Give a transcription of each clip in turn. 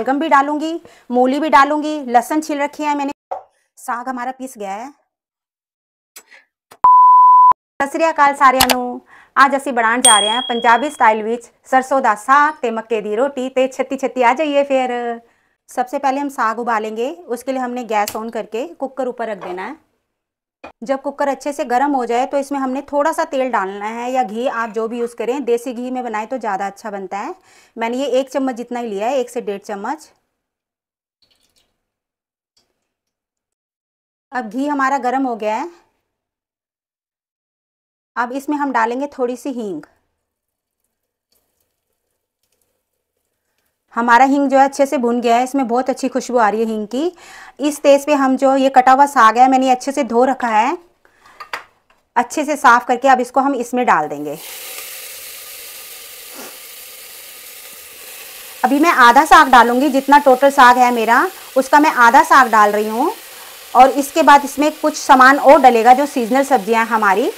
शलगम भी डालूंगी मूली भी डालूंगी लहसन छील रखी है मैंने साग हमारा पीस गया है सत्याकाल सारियां आज असी बना जा रहे हैं पंजाबी स्टाइल विच सरसों का साग ते मक्के ਦੀ रोटी ते छत्ती छत्ती आ जाइए फिर सबसे पहले हम साग उबालेंगे उसके लिए हमने गैस ऑन करके कुकर ऊपर रख देना है जब कुकर अच्छे से गर्म हो जाए तो इसमें हमने थोड़ा सा तेल डालना है या घी आप जो भी यूज़ करें देसी घी में बनाए तो ज़्यादा अच्छा बनता है मैंने ये एक चम्मच जितना ही लिया है एक से डेढ़ चम्मच अब घी हमारा गर्म हो गया है अब इसमें हम डालेंगे थोड़ी सी हींग हमारा हींग जो है अच्छे से भुन गया है इसमें बहुत अच्छी खुशबू आ रही है हींग की इस तेज़ पे हम जो ये कटा हुआ साग है मैंने अच्छे से धो रखा है अच्छे से साफ़ करके अब इसको हम इसमें डाल देंगे अभी मैं आधा साग डालूंगी जितना टोटल साग है मेरा उसका मैं आधा साग डाल रही हूँ और इसके बाद इसमें कुछ सामान और डलेगा जो सीजनल सब्जियाँ हमारी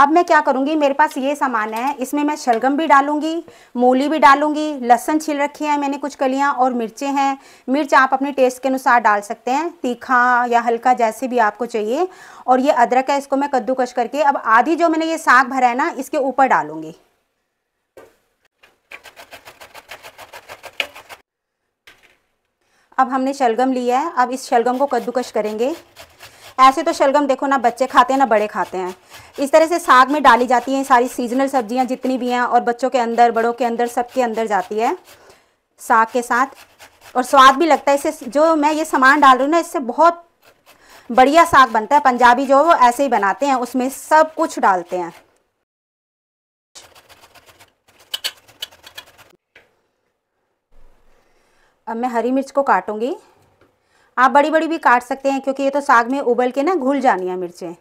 अब मैं क्या करूँगी मेरे पास ये सामान है इसमें मैं शलगम भी डालूंगी मूली भी डालूंगी लहसन छील रखी है मैंने कुछ कलियाँ और मिर्चें हैं मिर्च आप अपने टेस्ट के अनुसार डाल सकते हैं तीखा या हल्का जैसे भी आपको चाहिए और ये अदरक है इसको मैं कद्दूकश करके अब आधी जो मैंने ये साग भरा है ना इसके ऊपर डालूंगी अब हमने शलगम लिया है अब इस शलगम को कद्दूकश करेंगे ऐसे तो शलगम देखो ना बच्चे खाते हैं ना बड़े खाते हैं इस तरह से साग में डाली जाती हैं सारी सीजनल सब्जियां जितनी भी हैं और बच्चों के अंदर बड़ों के अंदर सबके अंदर जाती है साग के साथ और स्वाद भी लगता है इससे जो मैं ये सामान डाल रही हूँ ना इससे बहुत बढ़िया साग बनता है पंजाबी जो वो ऐसे ही बनाते हैं उसमें सब कुछ डालते हैं अब मैं हरी मिर्च को काटूंगी आप बड़ी बड़ी भी काट सकते हैं क्योंकि ये तो साग में उबल के ना घुल जानी है मिर्चें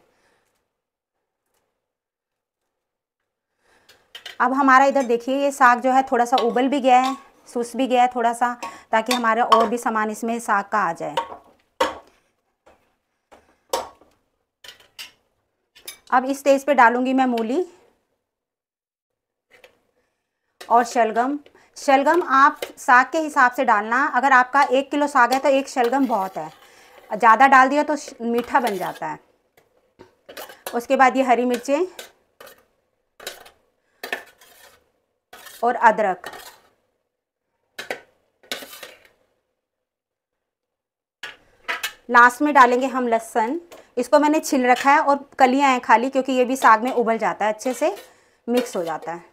अब हमारा इधर देखिए ये साग जो है थोड़ा सा उबल भी गया है सुस भी गया है थोड़ा सा ताकि हमारा और भी सामान इसमें साग का आ जाए अब इस स्टेज पे डालूंगी मैं मूली और शलगम शलगम आप साग के हिसाब से डालना अगर आपका एक किलो साग है तो एक शलगम बहुत है ज़्यादा डाल दिया तो मीठा बन जाता है उसके बाद ये हरी मिर्चें और अदरक लास्ट में डालेंगे हम लहसन इसको मैंने छिल रखा है और कलियाँ हैं खाली क्योंकि ये भी साग में उबल जाता है अच्छे से मिक्स हो जाता है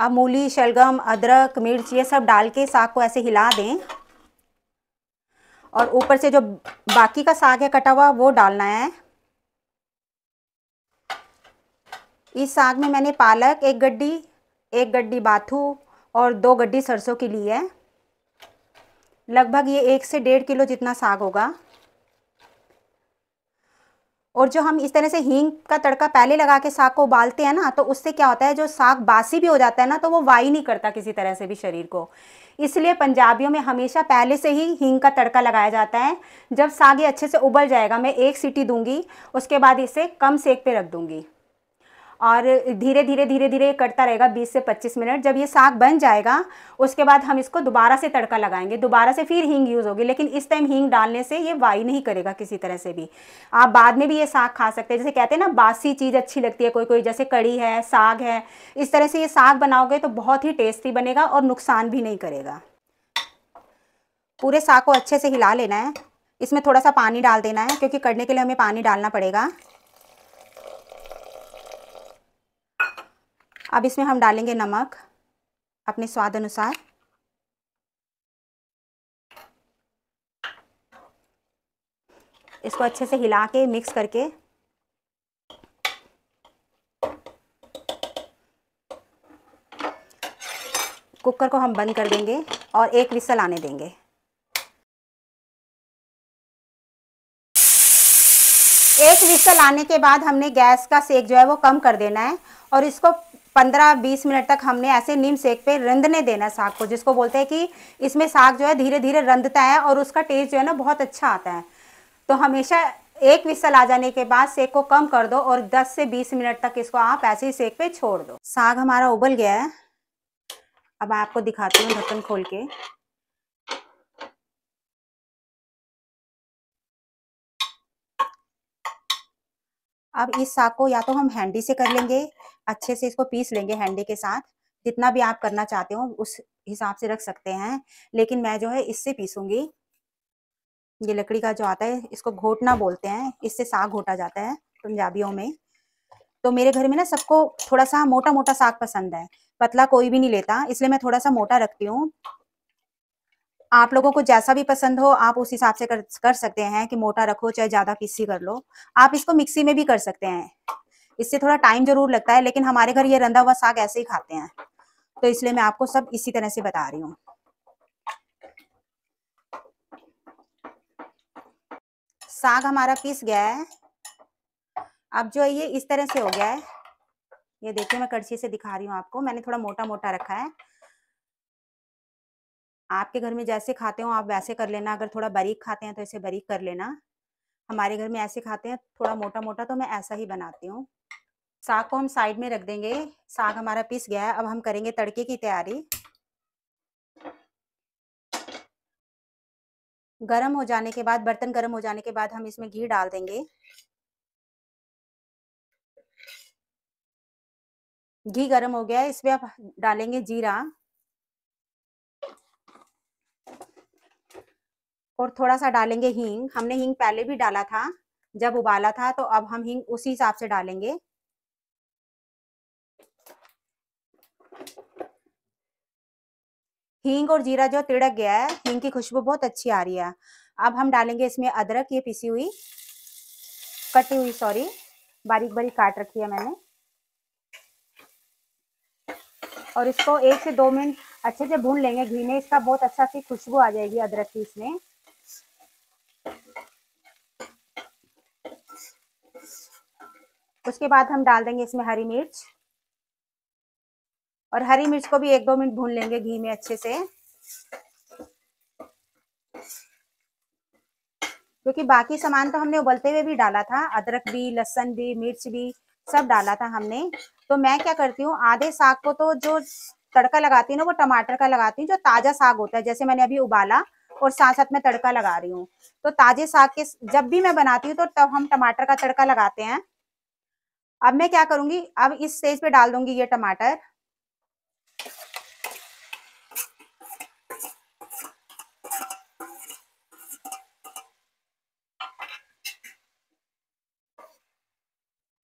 आप मूली शलगम अदरक मिर्च ये सब डाल के साग को ऐसे हिला दें और ऊपर से जो बाकी का साग है कटा हुआ वो डालना है इस साग में मैंने पालक एक गड्डी एक गड्डी बाथू और दो गड्डी सरसों की ली है लगभग ये एक से डेढ़ किलो जितना साग होगा और जो हम इस तरह से हींग का तड़का पहले लगा के साग को उबालते हैं ना तो उससे क्या होता है जो साग बासी भी हो जाता है ना तो वो वाई नहीं करता किसी तरह से भी शरीर को इसलिए पंजाबियों में हमेशा पहले से ही हींग का तड़का लगाया जाता है जब साग ये अच्छे से उबल जाएगा मैं एक सीटी दूंगी उसके बाद इसे कम सेक पे रख दूंगी और धीरे धीरे धीरे धीरे कटता रहेगा 20 से 25 मिनट जब ये साग बन जाएगा उसके बाद हम इसको दोबारा से तड़का लगाएंगे दोबारा से फिर हींग यूज़ होगी लेकिन इस टाइम हींग डालने से ये वाई नहीं करेगा किसी तरह से भी आप बाद में भी ये साग खा सकते हैं जैसे कहते हैं ना बासी चीज़ अच्छी लगती है कोई कोई जैसे कड़ी है साग है इस तरह से ये साग बनाओगे तो बहुत ही टेस्टी बनेगा और नुकसान भी नहीं करेगा पूरे साग को अच्छे से हिला लेना है इसमें थोड़ा सा पानी डाल देना है क्योंकि कड़ने के लिए हमें पानी डालना पड़ेगा अब इसमें हम डालेंगे नमक अपने स्वाद अनुसार इसको अच्छे से हिला के मिक्स करके कुकर को हम बंद कर देंगे और एक विसल आने देंगे एक विसल आने के बाद हमने गैस का सेक जो है वो कम कर देना है और इसको पंद्रह बीस मिनट तक हमने ऐसे नीम सेक पे रंधने देना साग को जिसको बोलते हैं कि इसमें साग जो है धीरे धीरे रंधता है और उसका टेस्ट जो है ना बहुत अच्छा आता है तो हमेशा एक विसल आ जाने के बाद सेक को कम कर दो और 10 से 20 मिनट तक इसको आप ऐसे ही सेक पे छोड़ दो साग हमारा उबल गया है अब आपको दिखाती हूँ ढक्कन खोल के अब इस साग को या तो हम हैंडी से कर लेंगे अच्छे से इसको पीस लेंगे हैंडी के साथ जितना भी आप करना चाहते हो उस हिसाब से रख सकते हैं लेकिन मैं जो है इससे पीसूंगी ये लकड़ी का जो आता है इसको घोटना बोलते हैं इससे साग घोटा जाता है पंजाबियों में तो मेरे घर में ना सबको थोड़ा सा मोटा मोटा साग पसंद है पतला कोई भी नहीं लेता इसलिए मैं थोड़ा सा मोटा रखती हूँ आप लोगों को जैसा भी पसंद हो आप उस हिसाब से कर, कर सकते हैं कि मोटा रखो चाहे ज्यादा पीसी कर लो आप इसको मिक्सी में भी कर सकते हैं इससे थोड़ा टाइम जरूर लगता है लेकिन हमारे घर ये रंधा हुआ साग ऐसे ही खाते हैं तो इसलिए मैं आपको सब इसी तरह से बता रही हूँ साग हमारा पीस गया है अब जो है ये इस तरह से हो गया है ये देखिए मैं कड़छी से दिखा रही हूँ आपको मैंने थोड़ा मोटा मोटा रखा है आपके घर में जैसे खाते हो आप वैसे कर लेना अगर थोड़ा बारीक खाते हैं तो ऐसे बारीक कर लेना हमारे घर में ऐसे खाते हैं थोड़ा मोटा मोटा तो मैं ऐसा ही बनाती हूँ साग को हम साइड में रख देंगे साग हमारा पीस गया है अब हम करेंगे तड़के की तैयारी गरम हो जाने के बाद बर्तन गरम हो जाने के बाद हम इसमें घी डाल देंगे घी गरम हो गया है इसमें आप डालेंगे जीरा और थोड़ा सा डालेंगे हींग हमने हींग पहले भी डाला था जब उबाला था तो अब हम हींग उसी हिसाब से डालेंगे हींग और जीरा जो तिड़क गया है हींग की खुशबू बहुत अच्छी आ रही है अब हम डालेंगे इसमें अदरक ये पिसी हुई कटी हुई सॉरी बारीक बारीक काट रखी है मैंने और इसको एक से दो मिनट अच्छे से भून लेंगे घी में इसका बहुत अच्छा सी खुशबू आ जाएगी अदरक की इसमें उसके बाद हम डाल देंगे इसमें हरी मिर्च और हरी मिर्च को भी एक दो मिनट भून लेंगे घी में अच्छे से क्योंकि बाकी सामान तो हमने उबलते हुए भी डाला था अदरक भी लहसन भी मिर्च भी सब डाला था हमने तो मैं क्या करती हूँ आधे साग को तो जो तड़का लगाती हूँ ना वो टमाटर का लगाती हूँ जो ताजा साग होता है जैसे मैंने अभी उबाला और साथ साथ में तड़का लगा रही हूँ तो ताजे साग के जब भी मैं बनाती हूँ तो तब हम टमाटर का तड़का लगाते हैं अब मैं क्या करूंगी अब इस स्टेज पे डाल दूंगी ये टमाटर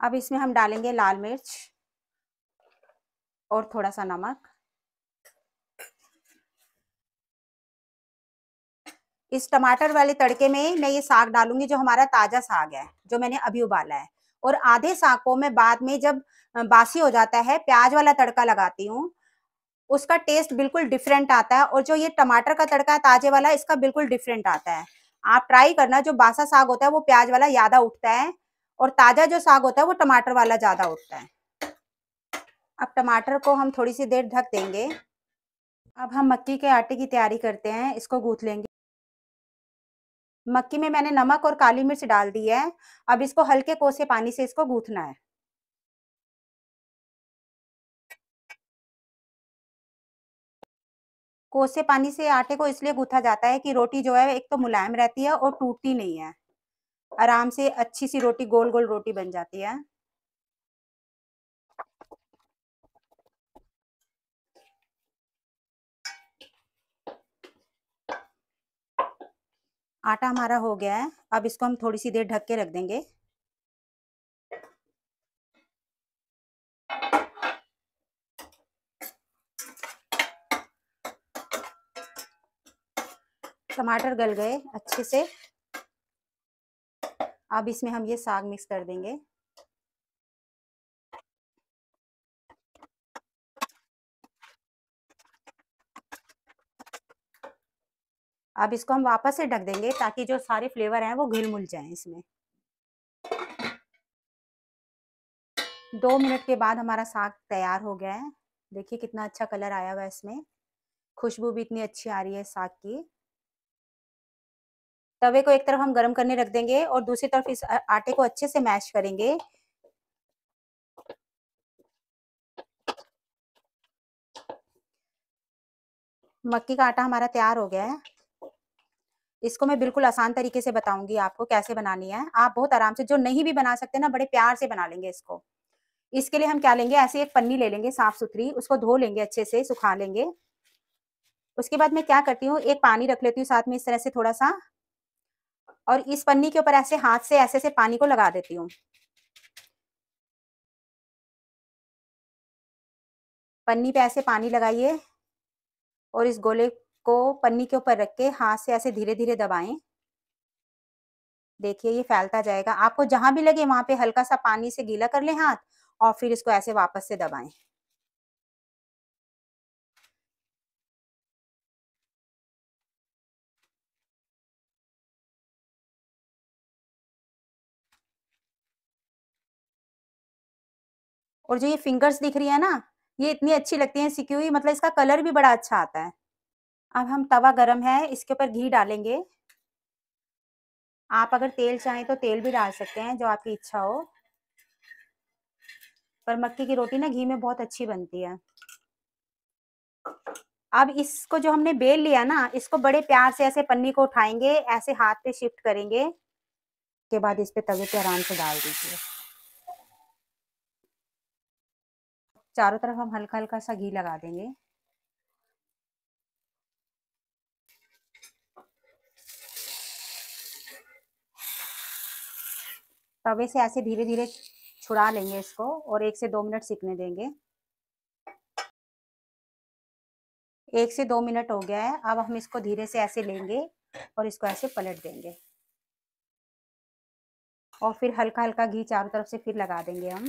अब इसमें हम डालेंगे लाल मिर्च और थोड़ा सा नमक इस टमाटर वाले तड़के में मैं ये साग डालूंगी जो हमारा ताजा साग है जो मैंने अभी उबाला है और आधे साकों में बाद में जब बासी हो जाता है प्याज वाला तड़का लगाती हूँ उसका टेस्ट बिल्कुल डिफरेंट आता है और जो ये टमाटर का तड़का है ताजे वाला इसका बिल्कुल डिफरेंट आता है आप ट्राई करना जो बासा साग होता है वो प्याज वाला ज्यादा उठता है और ताजा जो साग होता है वो टमाटर वाला ज्यादा उठता है अब टमाटर को हम थोड़ी सी देर ढक देंगे अब हम मक्की के आटे की तैयारी करते हैं इसको गूथ लेंगे मक्की में मैंने नमक और काली मिर्च डाल दी है अब इसको हल्के कोसे पानी से इसको गूथना है कोसे पानी से आटे को इसलिए गूथा जाता है कि रोटी जो है एक तो मुलायम रहती है और टूटती नहीं है आराम से अच्छी सी रोटी गोल गोल रोटी बन जाती है आटा हमारा हो गया है अब इसको हम थोड़ी सी देर ढक के रख देंगे टमाटर गल गए अच्छे से अब इसमें हम ये साग मिक्स कर देंगे अब इसको हम वापस से ढक देंगे ताकि जो सारे फ्लेवर हैं वो घुल मुल जाए इसमें दो मिनट के बाद हमारा साग तैयार हो गया है देखिए कितना अच्छा कलर आया हुआ है इसमें खुशबू भी इतनी अच्छी आ रही है साग की तवे को एक तरफ हम गर्म करने रख देंगे और दूसरी तरफ इस आटे को अच्छे से मैश करेंगे मक्की का आटा हमारा तैयार हो गया है इसको मैं बिल्कुल आसान तरीके से बताऊंगी आपको कैसे बनानी है आप बहुत आराम से जो नहीं भी बना सकते ना बड़े प्यार से बना लेंगे इसको इसके लिए हम क्या लेंगे ऐसे एक पन्नी ले लेंगे साफ सुथरी उसको धो लेंगे अच्छे से सुखा लेंगे उसके बाद मैं क्या करती हूँ एक पानी रख लेती हूँ साथ में इस तरह से थोड़ा सा और इस पन्नी के ऊपर ऐसे हाथ से ऐसे ऐसे पानी को लगा देती हूँ पन्नी पे ऐसे पानी लगाइए और इस गोले इसको पन्नी के ऊपर रख के हाथ से ऐसे धीरे धीरे दबाएं देखिए ये फैलता जाएगा आपको जहां भी लगे वहां पे हल्का सा पानी से गीला कर लें हाथ और फिर इसको ऐसे वापस से दबाएं और जो ये फिंगर्स दिख रही है ना ये इतनी अच्छी लगती है सिकी मतलब इसका कलर भी बड़ा अच्छा आता है अब हम तवा गरम है इसके ऊपर घी डालेंगे आप अगर तेल चाहें तो तेल भी डाल सकते हैं जो आपकी इच्छा हो पर मक्की की रोटी ना घी में बहुत अच्छी बनती है अब इसको जो हमने बेल लिया ना इसको बड़े प्यार से ऐसे पन्नी को उठाएंगे ऐसे हाथ पे शिफ्ट करेंगे के बाद इस पे तवे पे आराम से डाल दीजिए चारों तरफ हम हल्का हल्का सा घी लगा देंगे तवे तो से ऐसे धीरे धीरे छुड़ा लेंगे इसको और एक से दो मिनट सीखने देंगे एक से दो मिनट हो गया है अब हम इसको धीरे से ऐसे लेंगे और इसको ऐसे पलट देंगे और फिर हल्का हल्का घी चारों तरफ से फिर लगा देंगे हम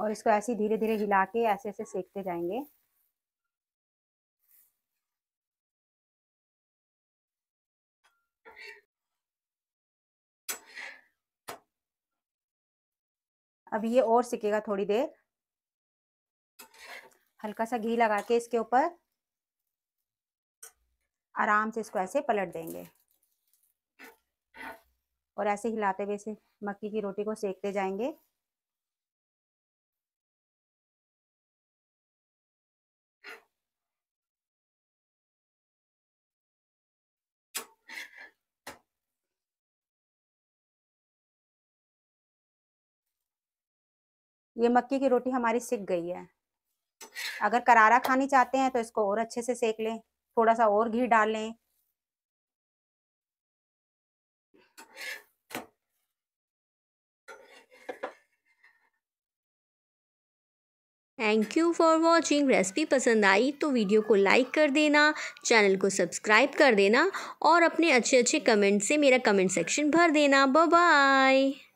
और इसको ऐसे धीरे धीरे हिला के ऐसे ऐसे सेकते जाएंगे अब ये और सिकेगा थोड़ी देर हल्का सा घी लगा के इसके ऊपर आराम से इसको ऐसे पलट देंगे और ऐसे हिलाते हुए मक्की की रोटी को सेकते जाएंगे ये मक्की की रोटी हमारी सिक गई है अगर करारा खानी चाहते हैं तो इसको और अच्छे से सेक लें थोड़ा सा और घी डाल लें thank you for watching recipe पसंद आई तो वीडियो को लाइक कर देना चैनल को सब्सक्राइब कर देना और अपने अच्छे अच्छे कमेंट से मेरा कमेंट सेक्शन भर देना बाय